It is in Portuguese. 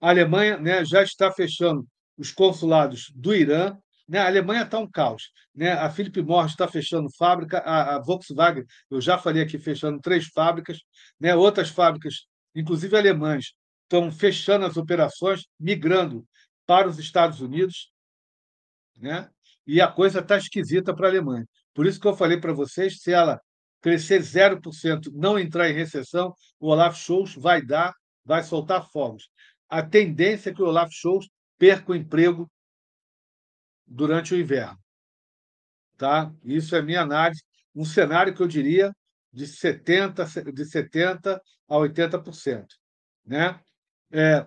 A Alemanha né, já está fechando os consulados do Irã. Né? A Alemanha está um caos. Né? A Philip Morris está fechando fábrica, a, a, Volkswagen, eu já falei aqui, fechando três fábricas, né? outras fábricas, inclusive alemãs, estão fechando as operações, migrando para os Estados Unidos. Né? E a coisa está esquisita para a Alemanha. Por isso que eu falei para vocês, se ela crescer 0%, não entrar em recessão, o Olaf Scholz vai dar, vai soltar fogos a tendência é que o Olaf Scholz perca o emprego durante o inverno. Tá? Isso é minha análise, um cenário que eu diria de 70 de 70 a 80%, né? É,